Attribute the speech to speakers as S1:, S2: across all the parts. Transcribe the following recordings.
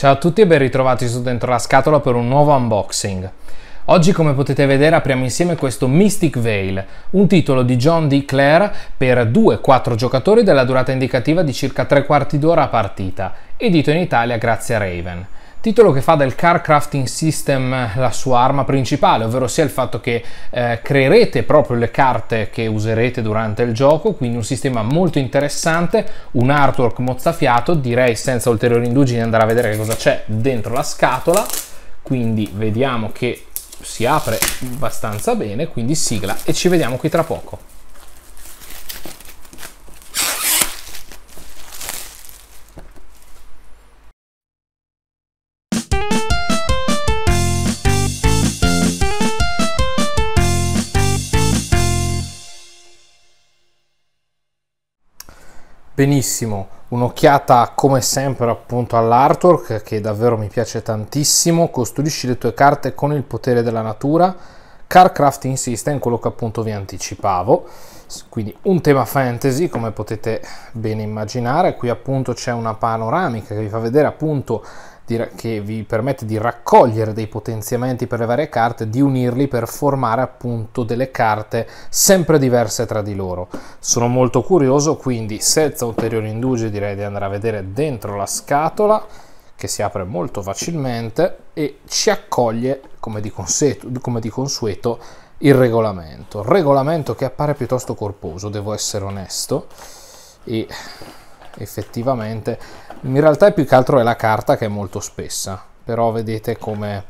S1: Ciao a tutti e ben ritrovati su Dentro la Scatola per un nuovo unboxing. Oggi come potete vedere apriamo insieme questo Mystic Veil, un titolo di John D. Clare per 2-4 giocatori della durata indicativa di circa 3 quarti d'ora a partita, edito in Italia grazie a Raven titolo che fa del Car Crafting System eh, la sua arma principale, ovvero sia il fatto che eh, creerete proprio le carte che userete durante il gioco, quindi un sistema molto interessante, un artwork mozzafiato, direi senza ulteriori indugi di andare a vedere che cosa c'è dentro la scatola, quindi vediamo che si apre abbastanza bene, quindi sigla e ci vediamo qui tra poco. benissimo un'occhiata come sempre appunto all'artwork che davvero mi piace tantissimo costruisci le tue carte con il potere della natura car crafting system quello che appunto vi anticipavo quindi un tema fantasy come potete bene immaginare qui appunto c'è una panoramica che vi fa vedere appunto che vi permette di raccogliere dei potenziamenti per le varie carte, di unirli per formare appunto delle carte sempre diverse tra di loro. Sono molto curioso, quindi senza ulteriori indugi direi di andare a vedere dentro la scatola che si apre molto facilmente e ci accoglie come di, consueto, come di consueto il regolamento. Regolamento che appare piuttosto corposo, devo essere onesto, e effettivamente in realtà è più che altro è la carta che è molto spessa però vedete come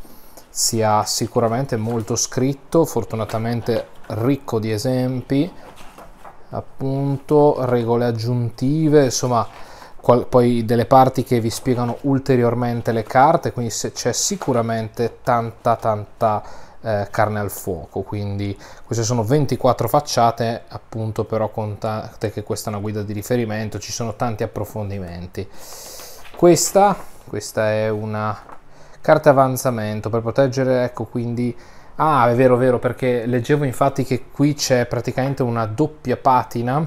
S1: sia sicuramente molto scritto fortunatamente ricco di esempi appunto regole aggiuntive insomma qual- poi delle parti che vi spiegano ulteriormente le carte quindi c'è sicuramente tanta tanta eh, carne al fuoco. Quindi queste sono 24 facciate, appunto però contate che questa è una guida di riferimento, ci sono tanti approfondimenti. Questa, questa è una carta avanzamento per proteggere, ecco quindi... Ah, è vero, è vero, perché leggevo infatti che qui c'è praticamente una doppia patina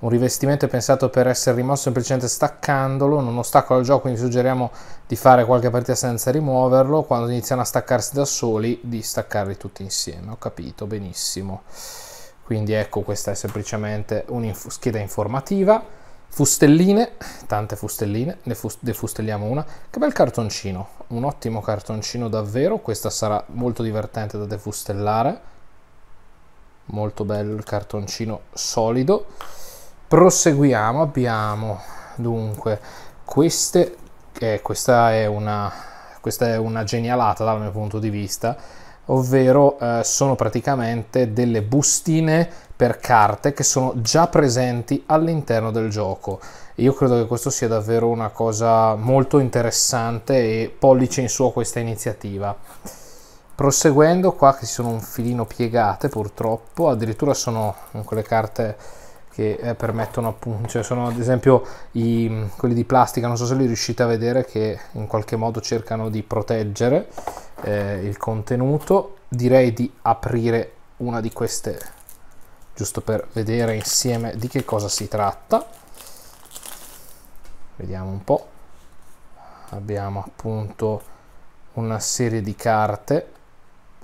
S1: un rivestimento è pensato per essere rimosso semplicemente staccandolo, non ostacola il gioco, quindi suggeriamo di fare qualche partita senza rimuoverlo, quando iniziano a staccarsi da soli di staccarli tutti insieme, ho capito benissimo. Quindi ecco, questa è semplicemente una scheda informativa. Fustelline, tante fustelline, ne, fust fustelliamo una. Che bel cartoncino, un ottimo cartoncino davvero, questa sarà molto divertente da defustellare. Molto bello il cartoncino solido proseguiamo abbiamo dunque queste eh, questa è una questa è una genialata dal mio punto di vista ovvero eh, sono praticamente delle bustine per carte che sono già presenti all'interno del gioco io credo che questo sia davvero una cosa molto interessante e pollice in su a questa iniziativa proseguendo qua che si sono un filino piegate purtroppo addirittura sono le carte che eh, permettono appunto, cioè sono ad esempio i, quelli di plastica, non so se li riuscite a vedere, che in qualche modo cercano di proteggere eh, il contenuto. Direi di aprire una di queste, giusto per vedere insieme di che cosa si tratta. Vediamo un po'. Abbiamo appunto una serie di carte,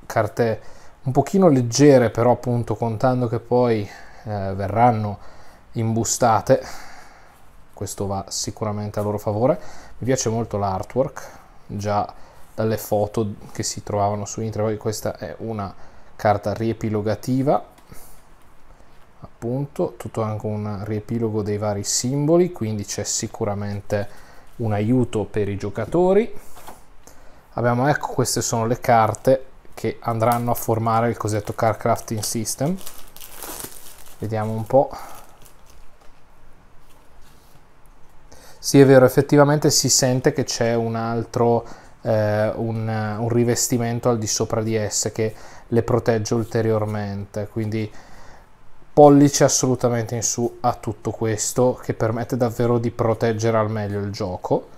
S1: carte un pochino leggere però appunto contando che poi eh, verranno imbustate, questo va sicuramente a loro favore. Mi piace molto l'artwork, già dalle foto che si trovavano su internet, questa è una carta riepilogativa, appunto, tutto anche un riepilogo dei vari simboli, quindi c'è sicuramente un aiuto per i giocatori. Abbiamo, ecco, queste sono le carte che andranno a formare il cosiddetto Car Crafting System. Vediamo un po'. Sì, è vero, effettivamente si sente che c'è un altro, eh, un, un, rivestimento al di sopra di esse che le protegge ulteriormente, quindi pollice assolutamente in su a tutto questo che permette davvero di proteggere al meglio il gioco.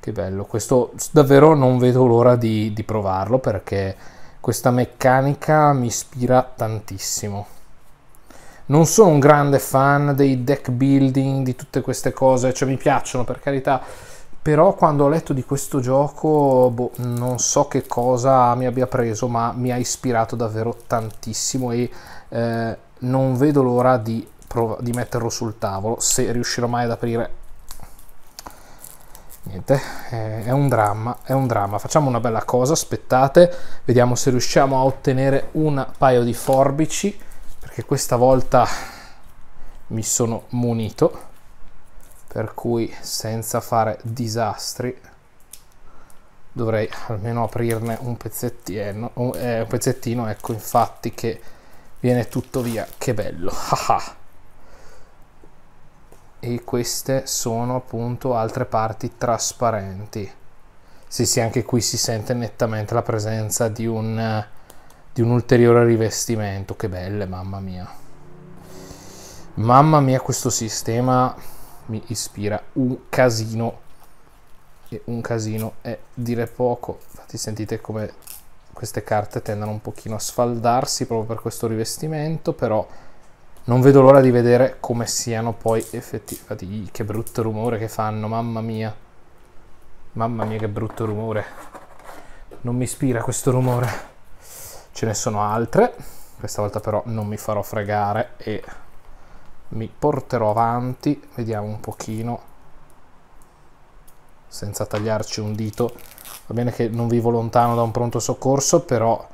S1: Che bello, questo davvero non vedo l'ora di, di provarlo perché questa meccanica mi ispira tantissimo non sono un grande fan dei deck building, di tutte queste cose, cioè mi piacciono per carità, però quando ho letto di questo gioco boh, non so che cosa mi abbia preso, ma mi ha ispirato davvero tantissimo e eh, non vedo l'ora di, di metterlo sul tavolo, se riuscirò mai ad aprire niente, eh, è un dramma, è un dramma. Facciamo una bella cosa, aspettate, vediamo se riusciamo a ottenere un paio di forbici anche questa volta mi sono munito per cui senza fare disastri dovrei almeno aprirne un pezzettino un eh, pezzettino ecco infatti che viene tutto via che bello ah, ah. e queste sono appunto altre parti trasparenti sì sì anche qui si sente nettamente la presenza di un eh, di un ulteriore rivestimento. Che belle, mamma mia. Mamma mia, questo sistema mi ispira un casino. E un casino è dire poco. Infatti sentite come queste carte tendono un pochino a sfaldarsi proprio per questo rivestimento, però non vedo l'ora di vedere come siano poi effettivamente. Che brutto rumore che fanno, mamma mia. Mamma mia che brutto rumore. Non mi ispira questo rumore ce ne sono altre questa volta però non mi farò fregare e mi porterò avanti vediamo un pochino senza tagliarci un dito va bene che non vivo lontano da un pronto soccorso però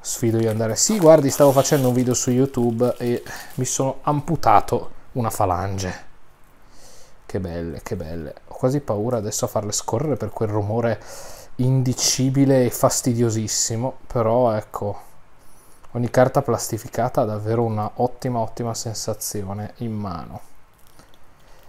S1: sfido di andare sì guardi stavo facendo un video su youtube e mi sono amputato una falange che belle che belle ho quasi paura adesso a farle scorrere per quel rumore indicibile e fastidiosissimo, però ecco, ogni carta plastificata ha davvero una ottima, ottima sensazione in mano.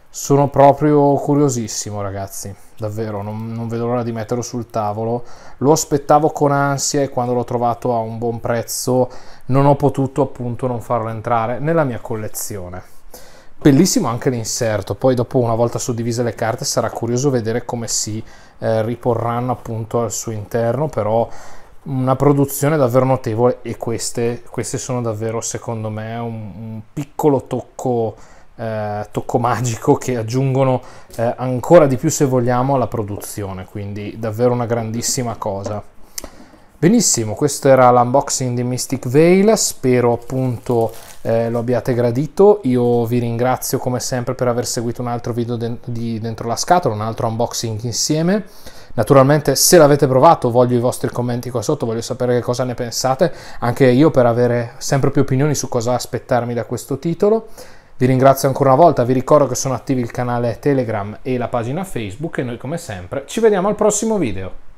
S1: Sono proprio curiosissimo ragazzi, davvero, non, non vedo l'ora di metterlo sul tavolo. Lo aspettavo con ansia e quando l'ho trovato a un buon prezzo non ho potuto appunto non farlo entrare nella mia collezione. Bellissimo anche l'inserto, poi dopo una volta suddivise le carte sarà curioso vedere come si eh, riporranno appunto al suo interno, però una produzione davvero notevole e queste, queste sono davvero secondo me un, un piccolo tocco, eh, tocco, magico che aggiungono eh, ancora di più se vogliamo alla produzione, quindi davvero una grandissima cosa. Benissimo, questo era l'unboxing di Mystic Veil, spero appunto eh, lo abbiate gradito, io vi ringrazio come sempre per aver seguito un altro video de di Dentro la Scatola, un altro unboxing insieme. Naturalmente se l'avete provato voglio i vostri commenti qua sotto, voglio sapere che cosa ne pensate, anche io per avere sempre più opinioni su cosa aspettarmi da questo titolo. Vi ringrazio ancora una volta, vi ricordo che sono attivi il canale Telegram e la pagina Facebook e noi come sempre ci vediamo al prossimo video.